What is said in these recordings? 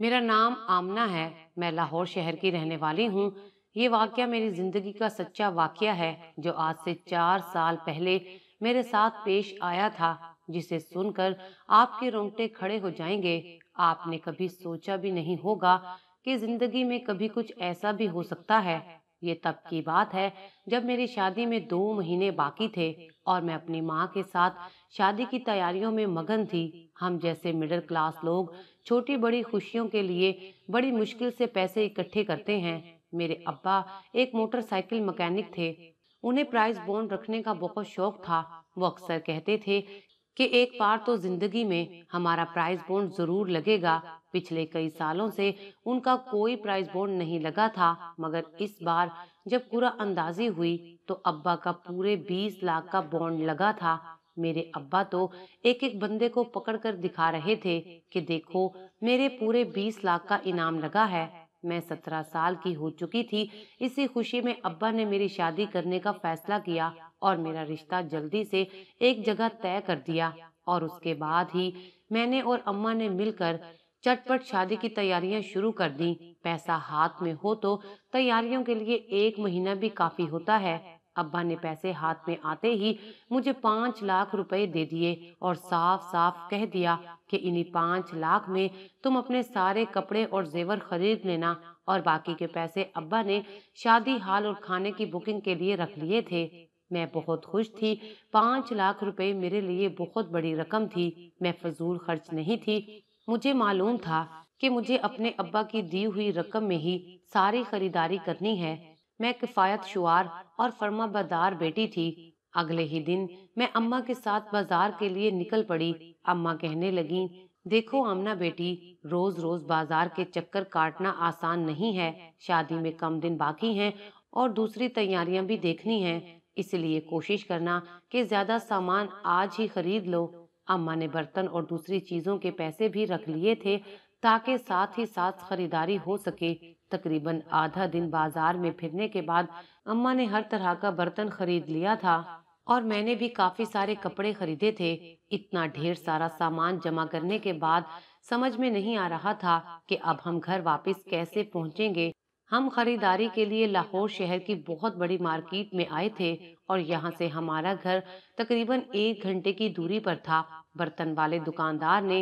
मेरा नाम आमना है मैं लाहौर शहर की रहने वाली हूँ ये वाक्य मेरी ज़िंदगी का सच्चा वाक्य है जो आज से चार साल पहले मेरे साथ पेश आया था जिसे सुनकर आपके रोंगटे खड़े हो जाएंगे आपने कभी सोचा भी नहीं होगा कि ज़िंदगी में कभी कुछ ऐसा भी हो सकता है ये तब की बात है जब मेरी शादी में दो महीने बाकी थे और मैं अपनी माँ के साथ शादी की तैयारियों में मगन थी हम जैसे मिडिल क्लास लोग छोटी बड़ी खुशियों के लिए बड़ी मुश्किल से पैसे इकट्ठे करते हैं मेरे अब्बा एक मोटरसाइकिल मैकेनिक थे उन्हें प्राइस बॉन्ड रखने का बहुत शौक था वो अक्सर कहते थे कि एक बार तो जिंदगी में हमारा प्राइस बॉन्ड जरूर लगेगा पिछले कई सालों से उनका कोई प्राइस बॉन्ड नहीं लगा था मगर इस बार जब पूरा अंदाजी हुई तो अब्बा का पूरे 20 लाख का बॉन्ड लगा था मेरे अब्बा तो एक एक बंदे को पकड़कर दिखा रहे थे कि देखो मेरे पूरे बीस लाख का इनाम लगा है मैं सत्रह साल की हो चुकी थी इसी खुशी में अब्बा ने मेरी शादी करने का फैसला किया और मेरा रिश्ता जल्दी से एक जगह तय कर दिया और उसके बाद ही मैंने और अम्मा ने मिलकर चटपट शादी की तैयारियां शुरू कर दी पैसा हाथ में हो तो तैयारियों के लिए एक महीना भी काफी होता है अब्बा ने पैसे हाथ में आते ही मुझे पाँच लाख रुपए दे दिए और साफ साफ कह दिया कि इन्हीं पाँच लाख में तुम अपने सारे कपड़े और जेवर खरीद लेना और बाकी के पैसे अब्बा ने शादी हाल और खाने की बुकिंग के लिए रख लिए थे मैं बहुत खुश थी पाँच लाख रुपए मेरे लिए बहुत बड़ी रकम थी मैं फजूल खर्च नहीं थी मुझे मालूम था कि मुझे अपने अब्बा की दी हुई रकम में ही सारी खरीदारी करनी है मैं किफ़ायत शुआर और फर्मा बदार बेटी थी अगले ही दिन मैं अम्मा के साथ बाजार के लिए निकल पड़ी अम्मा कहने लगी देखो आमना बेटी रोज रोज बाजार के चक्कर काटना आसान नहीं है शादी में कम दिन बाकी हैं और दूसरी तैयारियां भी देखनी हैं इसलिए कोशिश करना कि ज्यादा सामान आज ही खरीद लो अम्मा ने बर्तन और दूसरी चीजों के पैसे भी रख लिए थे ताकि साथ ही साथ खरीदारी हो सके तकरीबन आधा दिन बाजार में फिरने के बाद अम्मा ने हर तरह का बर्तन खरीद लिया था और मैंने भी काफी सारे कपड़े खरीदे थे इतना ढेर सारा सामान जमा करने के बाद समझ में नहीं आ रहा था कि अब हम घर वापस कैसे पहुंचेंगे हम खरीदारी के लिए लाहौर शहर की बहुत बड़ी मार्केट में आए थे और यहाँ से हमारा घर तकरीबन एक घंटे की दूरी पर था बर्तन वाले दुकानदार ने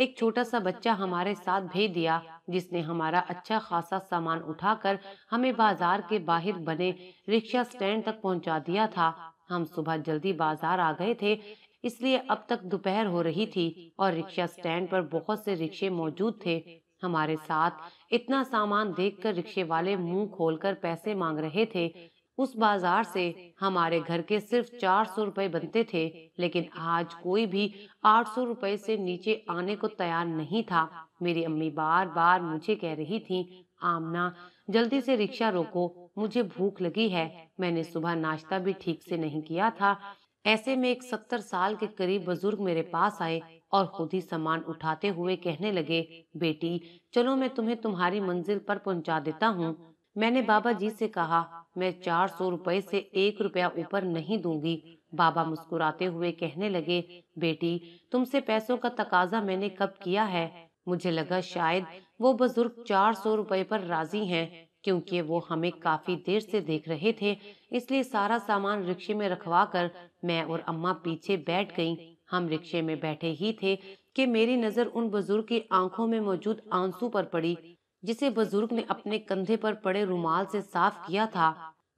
एक छोटा सा बच्चा हमारे साथ भेज दिया जिसने हमारा अच्छा खासा सामान उठाकर हमें बाजार के बाहर बने रिक्शा स्टैंड तक पहुंचा दिया था हम सुबह जल्दी बाजार आ गए थे इसलिए अब तक दोपहर हो रही थी और रिक्शा स्टैंड पर बहुत से रिक्शे मौजूद थे हमारे साथ इतना सामान देखकर रिक्शे वाले मुंह खोलकर पैसे मांग रहे थे उस बाजार से हमारे घर के सिर्फ चार सौ रूपए बनते थे लेकिन आज कोई भी आठ सौ रूपए से नीचे आने को तैयार नहीं था मेरी अम्मी बार बार मुझे कह रही थी आमना जल्दी से रिक्शा रोको मुझे भूख लगी है मैंने सुबह नाश्ता भी ठीक से नहीं किया था ऐसे में एक सत्तर साल के करीब बुजुर्ग मेरे पास आए और खुद ही सामान उठाते हुए कहने लगे बेटी चलो मैं तुम्हें तुम्हारी मंजिल पर पहुंचा देता हूँ मैंने बाबा जी से कहा मैं चार सौ रुपए से एक रुपया ऊपर नहीं दूंगी बाबा मुस्कुराते हुए कहने लगे बेटी तुमसे पैसों का तकाजा मैंने कब किया है मुझे लगा शायद वो बुजुर्ग चार सौ रुपए पर राजी हैं क्योंकि वो हमें काफी देर से देख रहे थे इसलिए सारा सामान रिक्शे में रखवा कर मैं और अम्मा पीछे बैठ गयी हम रिक्शे में बैठे ही थे कि मेरी नजर उन बुजुर्ग की आंखों में मौजूद आंसू पर पड़ी जिसे बुजुर्ग ने अपने कंधे पर पड़े रुमाल से साफ किया था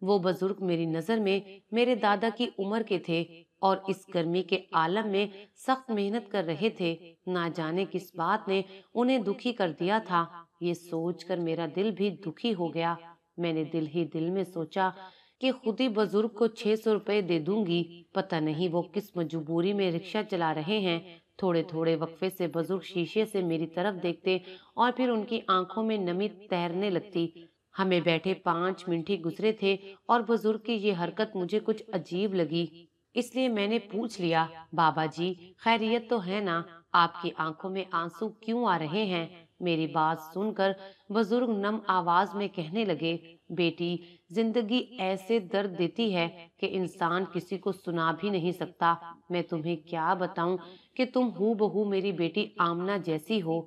वो बुजुर्ग मेरी नजर में मेरे दादा की उम्र के थे और इस गर्मी के आलम में सख्त मेहनत कर रहे थे ना जाने किस बात ने उन्हें दुखी कर दिया था ये सोचकर मेरा दिल भी दुखी हो गया मैंने दिल ही दिल में सोचा कि खुद ही बुजुर्ग को छह सौ रूपए दे दूंगी पता नहीं वो किस मजबूरी में रिक्शा चला रहे हैं थोड़े थोड़े वक्फे से बुजुर्ग शीशे से मेरी तरफ देखते और फिर उनकी आंखों में नमी तैरने लगती हमें बैठे पांच मिनट ही गुजरे थे और बुजुर्ग की ये हरकत मुझे कुछ अजीब लगी इसलिए मैंने पूछ लिया बाबा जी खैरियत तो है ना आपकी आंखों में आंसू क्यों आ रहे हैं मेरी बात सुनकर बुजुर्ग नम आवाज में कहने लगे बेटी जिंदगी ऐसे दर्द देती है कि इंसान किसी को सुना भी नहीं सकता मैं तुम्हें क्या बताऊं कि तुम हु बहू मेरी बेटी आमना जैसी हो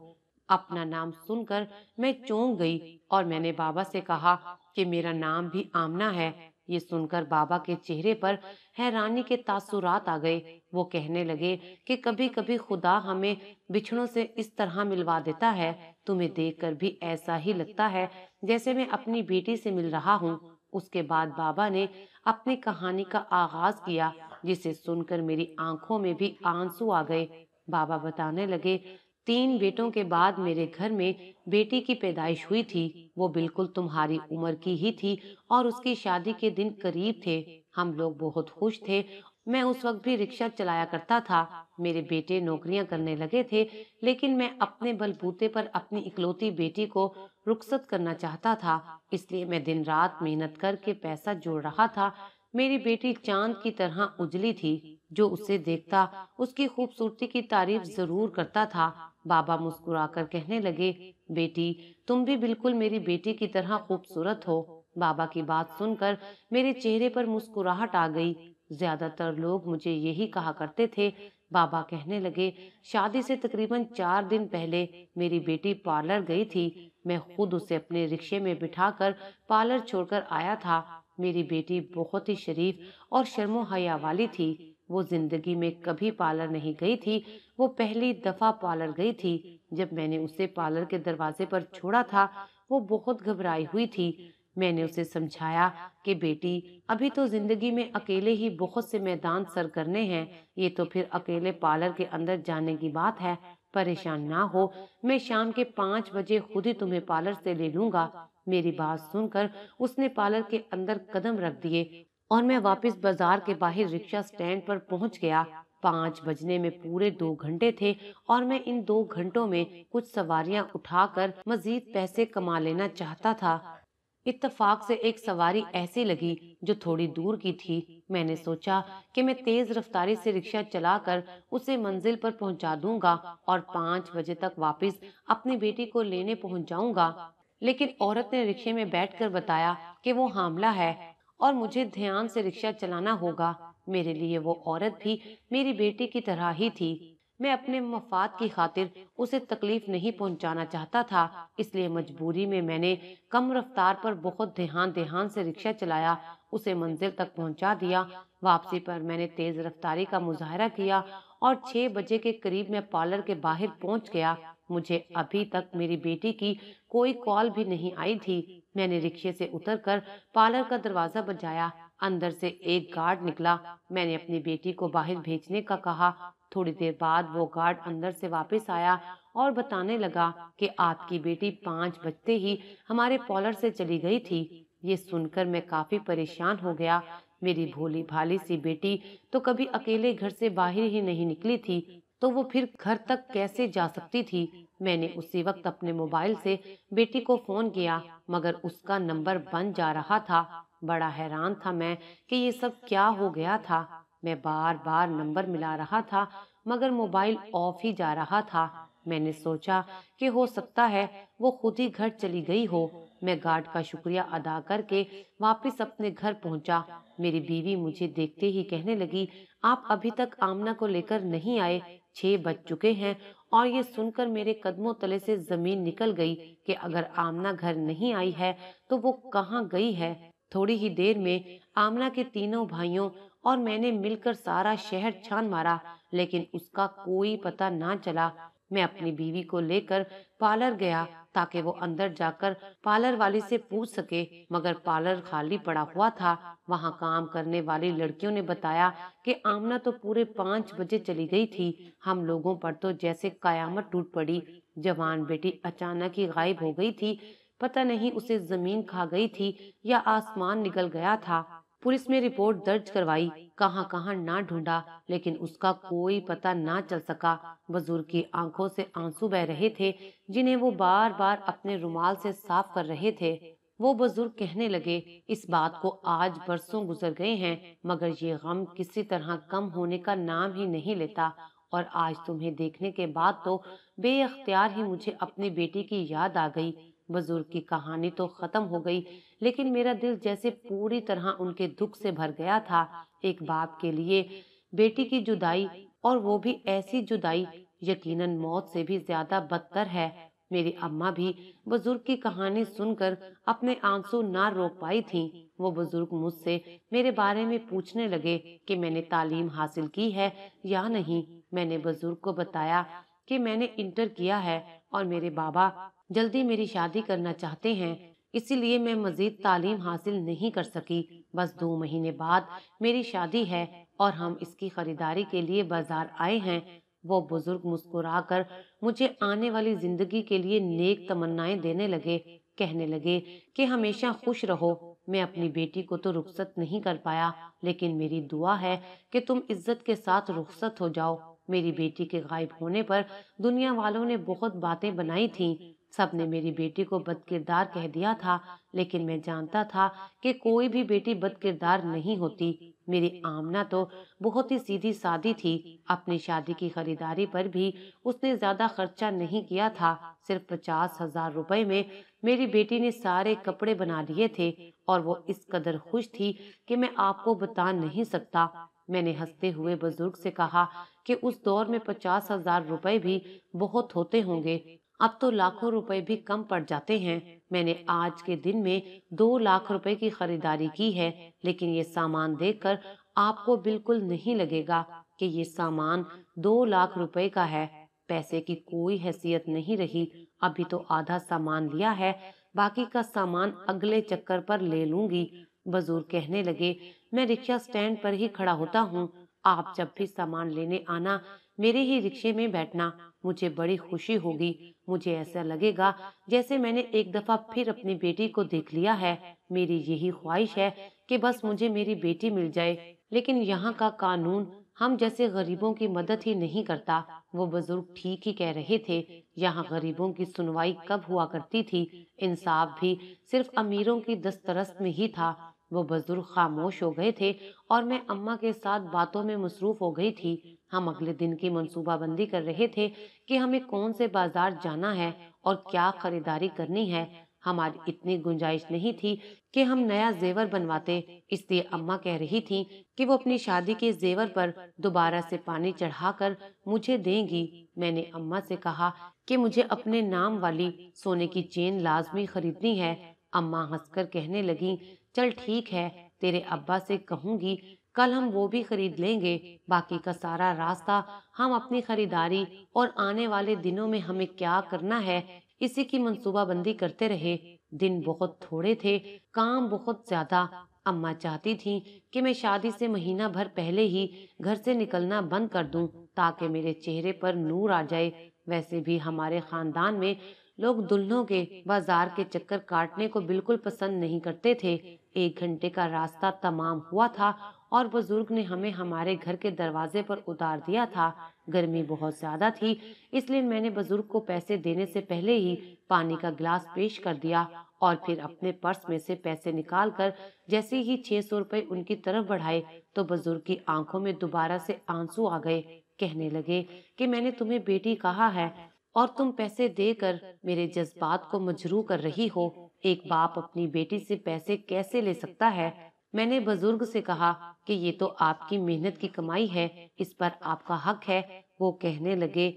अपना नाम सुनकर मैं चौंक गई और मैंने बाबा से कहा कि मेरा नाम भी आमना है ये सुनकर बाबा के चेहरे पर हैरानी के तासुरात आ गए वो कहने लगे कि कभी कभी खुदा हमें बिछड़ों से इस तरह मिलवा देता है तुम्हें देखकर भी ऐसा ही लगता है जैसे मैं अपनी बेटी से मिल रहा हूँ उसके बाद बाबा ने अपनी कहानी का आगाज किया जिसे सुनकर मेरी आंखों में भी आंसू आ गए बाबा बताने लगे तीन बेटों के बाद मेरे घर में बेटी की पैदाइश हुई थी वो बिल्कुल तुम्हारी उम्र की ही थी और उसकी शादी के दिन करीब थे हम लोग बहुत खुश थे मैं उस वक्त भी रिक्शा चलाया करता था मेरे बेटे नौकरियां करने लगे थे लेकिन मैं अपने बलबूते पर अपनी इकलौती बेटी को रुखसत करना चाहता था इसलिए मैं दिन रात मेहनत करके पैसा जोड़ रहा था मेरी बेटी चांद की तरह उजली थी जो उसे देखता उसकी खूबसूरती की तारीफ जरूर करता था बाबा मुस्कुराकर कहने लगे बेटी तुम भी बिल्कुल मेरी बेटी की तरह खूबसूरत हो बाबा की बात सुनकर मेरे चेहरे पर मुस्कुराहट आ गई ज्यादातर लोग मुझे यही कहा करते थे बाबा कहने लगे शादी से तकरीबन चार दिन पहले मेरी बेटी पार्लर गई थी मैं खुद उसे अपने रिक्शे में बिठाकर पार्लर छोड़कर आया था मेरी बेटी बहुत ही शरीफ और शर्मो हया वाली थी वो जिंदगी में कभी पार्लर नहीं गई थी वो पहली दफ़ा पार्लर गई थी जब मैंने उसे पार्लर के दरवाजे पर छोड़ा था वो बहुत घबराई हुई थी मैंने उसे समझाया कि बेटी अभी तो ज़िंदगी में अकेले ही बहुत से मैदान सर करने हैं ये तो फिर अकेले पार्लर के अंदर जाने की बात है परेशान ना हो मैं शाम के पाँच बजे खुद ही तुम्हें पार्लर से ले लूंगा मेरी बात सुनकर उसने पार्लर के अंदर कदम रख दिए और मैं वापस बाजार के बाहर रिक्शा स्टैंड पर पहुंच गया पाँच बजने में पूरे दो घंटे थे और मैं इन दो घंटों में कुछ सवारियां उठाकर मजीद पैसे कमा लेना चाहता था इत्तफाक से एक सवारी ऐसी लगी जो थोड़ी दूर की थी मैंने सोचा कि मैं तेज रफ्तारी से रिक्शा चलाकर उसे मंजिल पर पहुंचा दूंगा और पाँच बजे तक वापस अपनी बेटी को लेने पहुंच जाऊंगा लेकिन औरत ने रिक्शे में बैठकर बताया कि वो हामला है और मुझे ध्यान से रिक्शा चलाना होगा मेरे लिए वो औरत भी मेरी बेटी की तरह ही थी मैं अपने मफाद की खातिर उसे तकलीफ नहीं पहुंचाना चाहता था इसलिए मजबूरी में मैंने कम रफ्तार पर बहुत ध्यान ध्यान से रिक्शा चलाया उसे मंजिल तक पहुंचा दिया वापसी पर मैंने तेज रफ्तारी का मुजाहरा किया और छह बजे के करीब मैं पार्लर के बाहर पहुंच गया मुझे अभी तक मेरी बेटी की कोई कॉल भी नहीं आई थी मैंने रिक्शे से उतरकर पार्लर का दरवाजा बजाया अंदर से एक गार्ड निकला मैंने अपनी बेटी को बाहर भेजने का कहा थोड़ी देर बाद वो गार्ड अंदर से वापस आया और बताने लगा कि आपकी बेटी पांच बजते ही हमारे पॉलर से चली गई थी ये सुनकर मैं काफी परेशान हो गया मेरी भोली भाली सी बेटी तो कभी तो अकेले घर से बाहर ही नहीं निकली थी तो वो फिर घर तक कैसे जा सकती थी मैंने उसी वक्त अपने मोबाइल से बेटी को फोन किया मगर उसका नंबर बंद जा रहा था बड़ा हैरान था मैं कि ये सब क्या हो गया था मैं बार बार नंबर मिला रहा था मगर मोबाइल ऑफ ही जा रहा था मैंने सोचा कि हो सकता है वो खुद ही घर चली गई हो मैं गार्ड का शुक्रिया अदा करके वापस अपने घर पहुंचा मेरी बीवी मुझे देखते ही कहने लगी आप अभी तक आमना को लेकर नहीं आए छह बज चुके हैं और ये सुनकर मेरे कदमों तले से जमीन निकल गई कि अगर आमना घर नहीं आई है तो वो कहाँ गई है थोड़ी ही देर में आमना के तीनों भाइयों और मैंने मिलकर सारा शहर छान मारा लेकिन उसका कोई पता ना चला मैं अपनी बीवी को लेकर पार्लर गया ताकि वो अंदर जाकर पार्लर वाली से पूछ सके मगर पार्लर खाली पड़ा हुआ था वहाँ काम करने वाली लड़कियों ने बताया कि आमना तो पूरे पाँच बजे चली गई थी हम लोगों पर तो जैसे कयामत टूट पड़ी जवान बेटी अचानक ही गायब हो गई थी पता नहीं उसे जमीन खा गई थी या आसमान निकल गया था पुलिस में रिपोर्ट दर्ज करवाई कहां कहां ना ढूंढा लेकिन उसका कोई पता ना चल सका बुजुर्ग की आंखों से आंसू बह रहे थे जिन्हें वो बार बार अपने रुमाल से साफ कर रहे थे वो बुजुर्ग कहने लगे इस बात को आज बरसों गुजर गए हैं मगर ये गम किसी तरह कम होने का नाम ही नहीं लेता और आज तुम्हें देखने के बाद तो बेअख्तियार ही मुझे अपनी बेटी की याद आ गई बुजुर्ग की कहानी तो ख़त्म हो गई लेकिन मेरा दिल जैसे पूरी तरह उनके दुख से भर गया था एक बाप के लिए बेटी की जुदाई और वो भी ऐसी जुदाई यकीनन मौत से भी ज्यादा बदतर है मेरी अम्मा भी बुजुर्ग की कहानी सुनकर अपने आंसू ना रोक पाई थी वो बुजुर्ग मुझसे मेरे बारे में पूछने लगे कि मैंने तालीम हासिल की है या नहीं मैंने बुजुर्ग को बताया कि मैंने इंटर किया है और मेरे बाबा जल्दी मेरी शादी करना चाहते हैं इसीलिए मैं मज़ीद तालीम हासिल नहीं कर सकी बस दो महीने बाद मेरी शादी है और हम इसकी ख़रीदारी के लिए बाज़ार आए हैं वो बुज़ुर्ग मुस्कुरा कर मुझे आने वाली ज़िंदगी के लिए नेक तमन्नाएं देने लगे कहने लगे कि हमेशा खुश रहो मैं अपनी बेटी को तो रुखसत नहीं कर पाया लेकिन मेरी दुआ है कि तुम इज्जत के साथ रुखसत हो जाओ मेरी बेटी के गायब होने पर दुनिया वालों ने बहुत बातें बनाई थीं सब ने मेरी बेटी को बदकिरदार कह दिया था लेकिन मैं जानता था कि कोई भी बेटी बदकिरदार नहीं होती मेरी आमना तो बहुत ही सीधी सादी थी अपनी शादी की खरीदारी पर भी उसने ज्यादा खर्चा नहीं किया था सिर्फ पचास हजार रुपए में मेरी बेटी ने सारे कपड़े बना लिए थे और वो इस कदर खुश थी कि मैं आपको बता नहीं सकता मैंने हंसते हुए बुजुर्ग से कहा कि उस दौर में पचास हजार रुपए भी बहुत होते होंगे अब तो लाखों रुपए भी कम पड़ जाते हैं मैंने आज के दिन में दो लाख रुपए की खरीदारी की है लेकिन ये सामान देखकर आपको बिल्कुल नहीं लगेगा कि ये सामान दो लाख रुपए का है पैसे की कोई हैसियत नहीं रही अभी तो आधा सामान लिया है बाकी का सामान अगले चक्कर पर ले लूंगी बजूर कहने लगे मैं रिक्शा स्टैंड पर ही खड़ा होता हूँ आप जब भी सामान लेने आना मेरे ही रिक्शे में बैठना मुझे बड़ी खुशी होगी मुझे ऐसा लगेगा जैसे मैंने एक दफ़ा फिर अपनी बेटी को देख लिया है मेरी यही ख्वाहिश है कि बस मुझे मेरी बेटी मिल जाए लेकिन यहाँ का कानून हम जैसे गरीबों की मदद ही नहीं करता वो बुजुर्ग ठीक ही कह रहे थे यहाँ गरीबों की सुनवाई कब हुआ करती थी इंसाफ भी सिर्फ अमीरों की दस्तरस में ही था वो बुजुर्ग खामोश हो गए थे और मैं अम्मा के साथ बातों में मसरूफ हो गई थी हम अगले दिन की मनसूबाबंदी कर रहे थे कि हमें कौन से बाजार जाना है और क्या खरीदारी करनी है हमारी इतनी गुंजाइश नहीं थी कि हम नया जेवर बनवाते इसलिए अम्मा कह रही थी कि वो अपनी शादी के जेवर पर दोबारा से पानी चढ़ाकर मुझे देंगी मैंने अम्मा से कहा कि मुझे अपने नाम वाली सोने की चेन लाजमी खरीदनी है अम्मा हंसकर कहने लगी चल ठीक है तेरे अब्बा से कहूंगी कल हम वो भी खरीद लेंगे बाकी का सारा रास्ता हम अपनी खरीदारी और आने वाले दिनों में हमें क्या करना है इसी की मनसूबा बंदी करते रहे दिन बहुत थोड़े थे काम बहुत ज्यादा अम्मा चाहती थी कि मैं शादी से महीना भर पहले ही घर से निकलना बंद कर दूं ताकि मेरे चेहरे पर नूर आ जाए वैसे भी हमारे खानदान में लोग दुल्हनों के बाजार के चक्कर काटने को बिल्कुल पसंद नहीं करते थे एक घंटे का रास्ता तमाम हुआ था और बुजुर्ग ने हमें हमारे घर के दरवाजे पर उतार दिया था गर्मी बहुत ज़्यादा थी इसलिए मैंने बुजुर्ग को पैसे देने से पहले ही पानी का गिलास पेश कर दिया और फिर अपने पर्स में से पैसे निकाल कर जैसे ही छह सौ रूपए उनकी तरफ बढ़ाए तो बुजुर्ग की आंखों में दोबारा से आंसू आ गए कहने लगे कि मैंने तुम्हें बेटी कहा है और तुम पैसे देकर मेरे जज्बात को मजरू कर रही हो एक बाप अपनी बेटी से पैसे कैसे ले सकता है मैंने बुजुर्ग से कहा कि ये तो आपकी मेहनत की कमाई है इस पर आपका हक है वो कहने लगे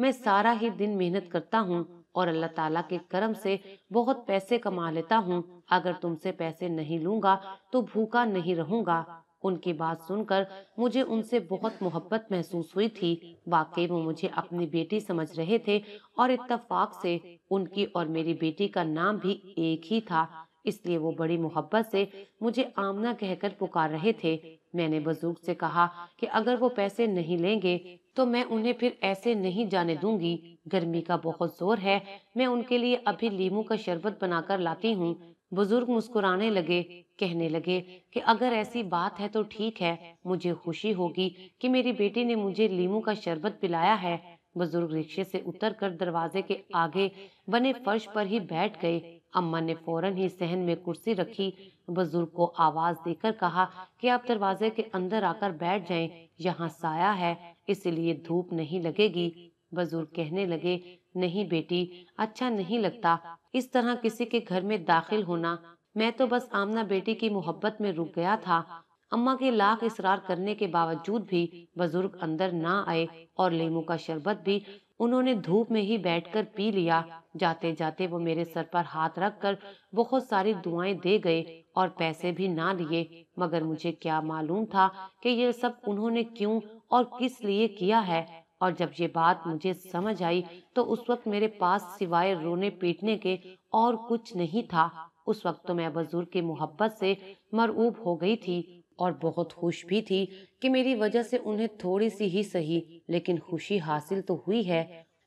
मैं सारा ही दिन मेहनत करता हूँ और अल्लाह ताला के करम से बहुत पैसे कमा लेता हूँ अगर तुमसे पैसे नहीं लूंगा तो भूखा नहीं रहूंगा उनकी बात सुनकर मुझे उनसे बहुत मोहब्बत महसूस हुई थी वाकई वो मुझे अपनी बेटी समझ रहे थे और इत्तफाक से उनकी और मेरी बेटी का नाम भी एक ही था इसलिए वो बड़ी मोहब्बत से मुझे आमना कहकर पुकार रहे थे मैंने बजूक से कहा कि अगर वो पैसे नहीं लेंगे तो मैं उन्हें फिर ऐसे नहीं जाने दूंगी गर्मी का बहुत जोर है मैं उनके लिए अभी लीमू का शरबत बनाकर लाती हूँ बुजुर्ग मुस्कुराने लगे कहने लगे कि अगर ऐसी बात है तो ठीक है मुझे खुशी होगी कि मेरी बेटी ने मुझे लीमू का शरबत पिलाया है बुजुर्ग रिक्शे से उतर कर दरवाजे के आगे बने फर्श पर ही बैठ गए अम्मा ने फौरन ही सहन में कुर्सी रखी बुजुर्ग को आवाज देकर कहा कि आप दरवाजे के अंदर आकर बैठ जाएं, यहाँ साया है इसलिए धूप नहीं लगेगी बुजुर्ग कहने लगे नहीं बेटी अच्छा नहीं लगता इस तरह किसी के घर में दाखिल होना मैं तो बस आमना बेटी की मोहब्बत में रुक गया था अम्मा के लाख इसरार करने के बावजूद भी बुजुर्ग अंदर ना आए और लेमू का शरबत भी उन्होंने धूप में ही बैठकर पी लिया जाते जाते वो मेरे सर पर हाथ रख कर बहुत सारी दुआएं दे गए और पैसे भी ना लिए मगर मुझे क्या मालूम था कि ये सब उन्होंने क्यों और किस लिए किया है और जब ये बात मुझे समझ आई तो उस वक्त मेरे पास सिवाय रोने पीटने के और कुछ नहीं था उस वक्त तो मैं बजूर की मोहब्बत से मरऊब हो गई थी और बहुत खुश भी थी कि मेरी वजह से उन्हें थोड़ी सी ही सही लेकिन खुशी हासिल तो हुई है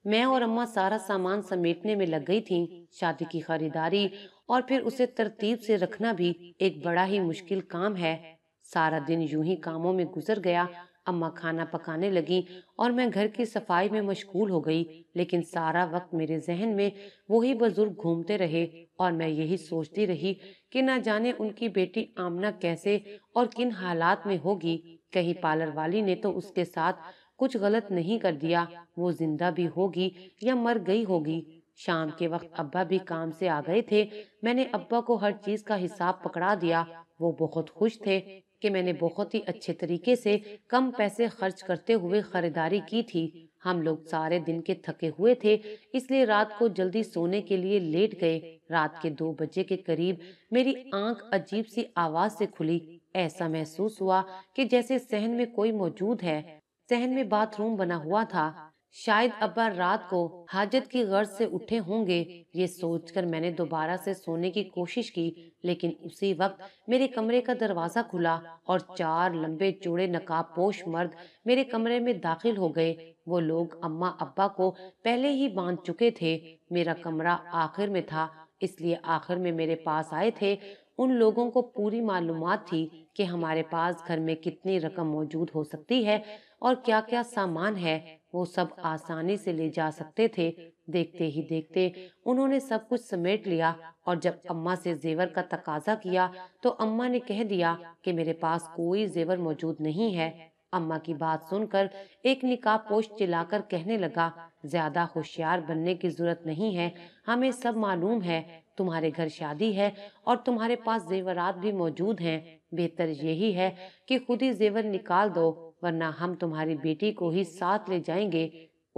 मैं और अम्मा सारा सामान समेटने में लग गई थीं, शादी की खरीदारी और फिर उसे तरतीब से रखना भी एक बड़ा ही मुश्किल काम है सारा दिन यूं ही कामों में गुजर गया अम्मा खाना पकाने लगी और मैं घर की सफाई में मशगूल हो गई लेकिन सारा वक्त मेरे जहन में वही बुजुर्ग घूमते रहे और मैं यही सोचती रही कि ना जाने उनकी बेटी आमना कैसे और किन हालात में होगी कहीं पार्लर वाली ने तो उसके साथ कुछ गलत नहीं कर दिया वो जिंदा भी होगी या मर गई होगी शाम के वक्त अब्बा भी काम से आ गए थे मैंने अब्बा को हर चीज का हिसाब पकड़ा दिया वो बहुत खुश थे कि मैंने बहुत ही अच्छे तरीके से कम पैसे खर्च करते हुए खरीदारी की थी हम लोग सारे दिन के थके हुए थे इसलिए रात को जल्दी सोने के लिए लेट गए रात के दो बजे के करीब मेरी आंख अजीब सी आवाज से खुली ऐसा महसूस हुआ कि जैसे सहन में कोई मौजूद है सहन में बाथरूम बना हुआ था शायद अब्बा रात को हाजत की गर्ज से उठे होंगे ये सोचकर मैंने दोबारा से सोने की कोशिश की लेकिन उसी वक्त मेरे कमरे का दरवाज़ा खुला और चार लंबे चौड़े नकाबपोश मर्द मेरे कमरे में दाखिल हो गए वो लोग अम्मा अब्बा को पहले ही बांध चुके थे मेरा कमरा आखिर में था इसलिए आखिर में मेरे पास आए थे उन लोगों को पूरी मालूम थी कि हमारे पास घर में कितनी रकम मौजूद हो सकती है और क्या क्या सामान है वो सब आसानी से ले जा सकते थे देखते ही देखते उन्होंने सब कुछ समेट लिया और जब अम्मा से जेवर का तकाजा किया तो, तो अम्मा ने कह दिया कि मेरे पास कोई जेवर मौजूद नहीं है अम्मा की बात सुनकर एक निका पोष चिल्लाकर कहने लगा ज्यादा होशियार बनने की जरूरत नहीं है हमें सब मालूम है तुम्हारे घर शादी है और तुम्हारे पास जेवरात भी मौजूद हैं बेहतर यही है कि खुद ही जेवर निकाल दो वरना हम तुम्हारी बेटी को ही साथ ले जाएंगे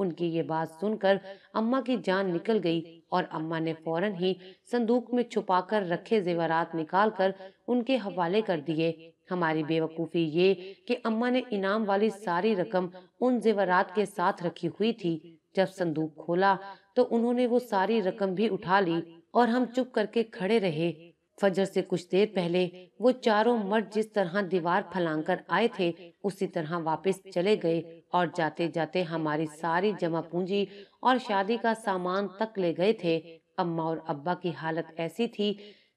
उनकी ये बात सुनकर अम्मा की जान निकल गई और अम्मा ने फौरन ही संदूक में छुपाकर रखे जेवरात निकालकर उनके हवाले कर दिए हमारी बेवकूफ़ी ये कि अम्मा ने इनाम वाली सारी रकम उन जेवरात के साथ रखी हुई थी जब संदूक खोला तो उन्होंने वो सारी रकम भी उठा ली और हम चुप करके खड़े रहे फजर से कुछ देर पहले वो चारों मर्द जिस तरह दीवार फलांकर आए थे उसी तरह वापस चले गए और जाते जाते हमारी सारी जमा पूंजी और शादी का सामान तक ले गए थे अम्मा और अब्बा की हालत ऐसी थी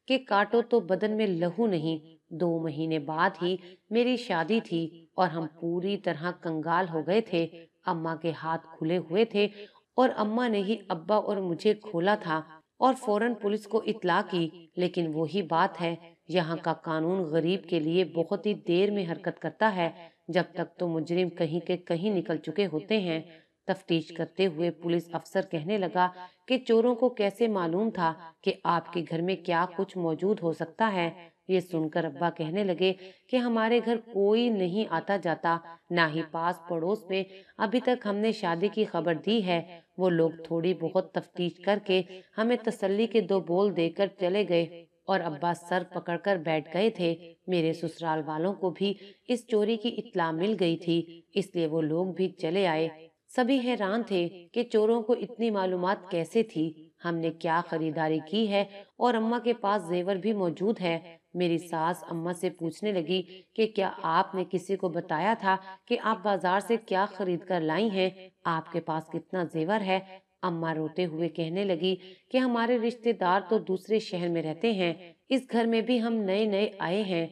कि काटो तो बदन में लहू नहीं दो महीने बाद ही मेरी शादी थी और हम पूरी तरह कंगाल हो गए थे अम्मा के हाथ खुले हुए थे और अम्मा ने ही अब्बा और मुझे खोला था और फौरन पुलिस को इतला की लेकिन वही बात है यहाँ का कानून गरीब के लिए बहुत ही देर में हरकत करता है जब तक तो मुजरिम कहीं के कहीं निकल चुके होते हैं तफ्तीश करते हुए पुलिस अफसर कहने लगा कि चोरों को कैसे मालूम था कि आपके घर में क्या कुछ मौजूद हो सकता है ये सुनकर अब्बा कहने लगे कि हमारे घर कोई नहीं आता जाता ना ही पास पड़ोस में अभी तक हमने शादी की खबर दी है वो लोग थोड़ी बहुत तफ्तीश करके हमें तसल्ली के दो बोल देकर चले गए और अब्बा सर पकड़कर बैठ गए थे मेरे ससुराल वालों को भी इस चोरी की इतला मिल गई थी इसलिए वो लोग भी चले आए सभी हैरान थे कि चोरों को इतनी मालूमात कैसे थी हमने क्या खरीदारी की है और अम्मा के पास जेवर भी मौजूद है मेरी सास अम्मा से पूछने लगी कि क्या आपने किसी को बताया था कि आप बाजार से क्या खरीद कर लाई हैं आपके पास कितना जेवर है अम्मा रोते हुए कहने लगी कि हमारे रिश्तेदार तो दूसरे शहर में रहते हैं इस घर में भी हम नए नए आए हैं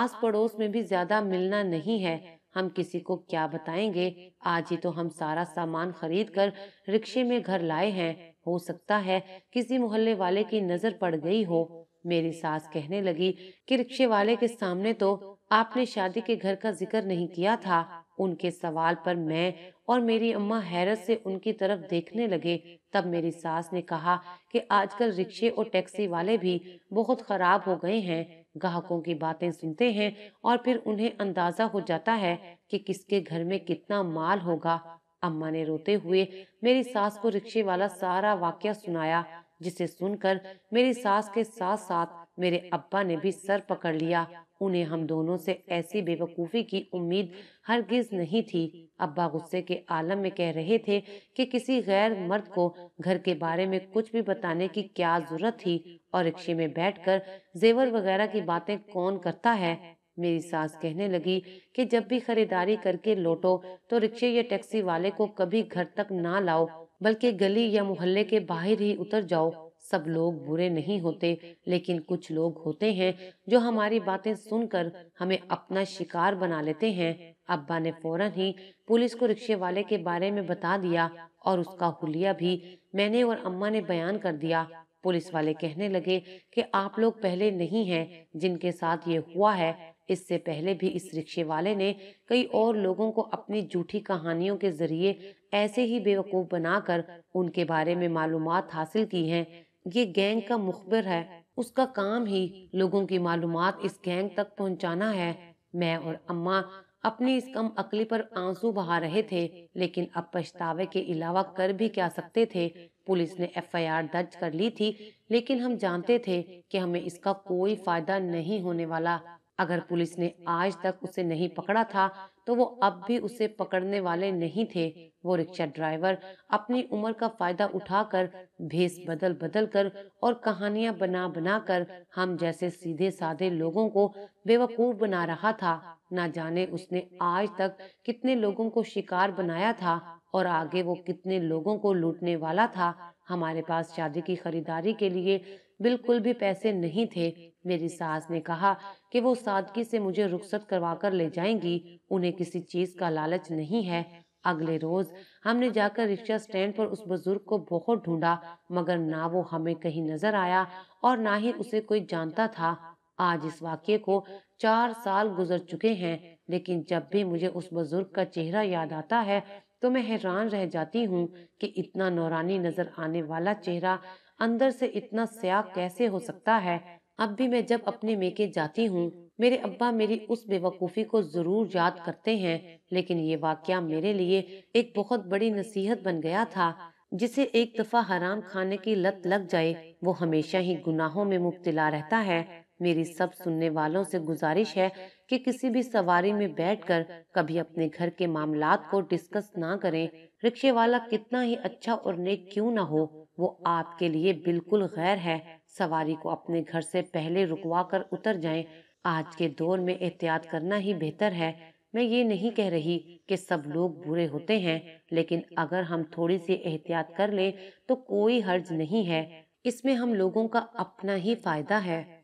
आस पड़ोस में भी ज्यादा मिलना नहीं है हम किसी को क्या बताएंगे आज ही तो हम सारा सामान खरीद कर रिक्शे में घर लाए हैं हो सकता है किसी मोहल्ले वाले की नजर पड़ गई हो मेरी सास कहने लगी कि रिक्शे वाले के सामने तो आपने शादी के घर का जिक्र नहीं किया था उनके सवाल पर मैं और मेरी अम्मा हैरत से उनकी तरफ देखने लगे तब मेरी सास ने कहा कि आजकल रिक्शे और टैक्सी वाले भी बहुत खराब हो गए हैं ग्राहकों की बातें सुनते हैं और फिर उन्हें अंदाजा हो जाता है कि किसके घर में कितना माल होगा अम्मा ने रोते हुए मेरी सास को रिक्शे वाला सारा वाक्य सुनाया जिसे सुनकर मेरी सास के साथ साथ मेरे अब्बा ने भी सर पकड़ लिया उन्हें हम दोनों से ऐसी बेवकूफ़ी की उम्मीद हरगिज नहीं थी अब्बा गुस्से के आलम में कह रहे थे कि किसी गैर मर्द को घर के बारे में कुछ भी बताने की क्या जरूरत थी और रिक्शे में बैठकर जेवर वगैरह की बातें कौन करता है मेरी सास कहने लगी कि जब भी खरीदारी करके लौटो तो रिक्शे या टैक्सी वाले को कभी घर तक ना लाओ बल्कि गली या मोहल्ले के बाहर ही उतर जाओ सब लोग बुरे नहीं होते लेकिन कुछ लोग होते हैं जो हमारी बातें सुनकर हमें अपना शिकार बना लेते हैं अब्बा ने फौरन ही पुलिस को रिक्शे वाले के बारे में बता दिया और उसका हुलिया भी मैंने और अम्मा ने बयान कर दिया पुलिस वाले कहने लगे कि आप लोग पहले नहीं हैं जिनके साथ ये हुआ है इससे पहले भी इस रिक्शे वाले ने कई और लोगों को अपनी झूठी कहानियों के जरिए ऐसे ही बेवकूफ़ बनाकर उनके बारे में मालूम हासिल की हैं ये गैंग का मुखबिर है उसका काम ही लोगों की मालूम इस गैंग तक पहुंचाना है मैं और अम्मा अपनी इस कम अकली पर आंसू बहा रहे थे लेकिन अब पछतावे के अलावा कर भी क्या सकते थे पुलिस ने एफआईआर दर्ज कर ली थी लेकिन हम जानते थे कि हमें इसका कोई फायदा नहीं होने वाला अगर पुलिस ने आज तक उसे नहीं पकड़ा था तो वो अब भी उसे पकड़ने वाले नहीं थे वो रिक्शा ड्राइवर अपनी उम्र का फायदा उठाकर भेस बदल बदल कर और कहानियां बना बना कर हम जैसे सीधे साधे लोगों को बेवकूफ बना रहा था ना जाने उसने आज तक कितने लोगों को शिकार बनाया था और आगे वो कितने लोगों को लूटने वाला था हमारे पास शादी की खरीदारी के लिए बिल्कुल भी पैसे नहीं थे मेरी सास ने कहा कि वो सादगी से मुझे रुखसत करवा कर ले जाएंगी उन्हें किसी चीज का लालच नहीं है अगले रोज हमने जाकर रिक्शा स्टैंड पर उस बुजुर्ग को बहुत ढूंढा मगर ना वो हमें कहीं नजर आया और ना ही उसे कोई जानता था आज इस वाक्य को चार साल गुजर चुके हैं लेकिन जब भी मुझे उस बुजुर्ग का चेहरा याद आता है तो मैं हैरान रह जाती हूँ कि इतना नौरानी नजर आने वाला चेहरा अंदर से इतना स्याह कैसे हो सकता है अब भी मैं जब अपने मेके जाती हूँ मेरे अब्बा मेरी उस बेवकूफ़ी को ज़रूर याद करते हैं लेकिन ये वाक्य मेरे लिए एक बहुत बड़ी नसीहत बन गया था जिसे एक दफ़ा हराम खाने की लत लग जाए वो हमेशा ही गुनाहों में मुब्तला रहता है मेरी सब सुनने वालों से गुजारिश है कि किसी भी सवारी में बैठकर कभी अपने घर के मामलात को डिस्कस ना करें रिक्शे वाला कितना ही अच्छा, अच्छा और नेक क्यों ना हो वो आपके लिए बिल्कुल गैर है सवारी को अपने घर से पहले रुकवा कर उतर जाएं। आज के दौर में एहतियात करना ही बेहतर है मैं ये नहीं कह रही कि सब लोग बुरे होते हैं लेकिन अगर हम थोड़ी सी एहतियात कर लें तो, तो कोई हर्ज नहीं है इसमें हम लोगों का अपना ही फायदा है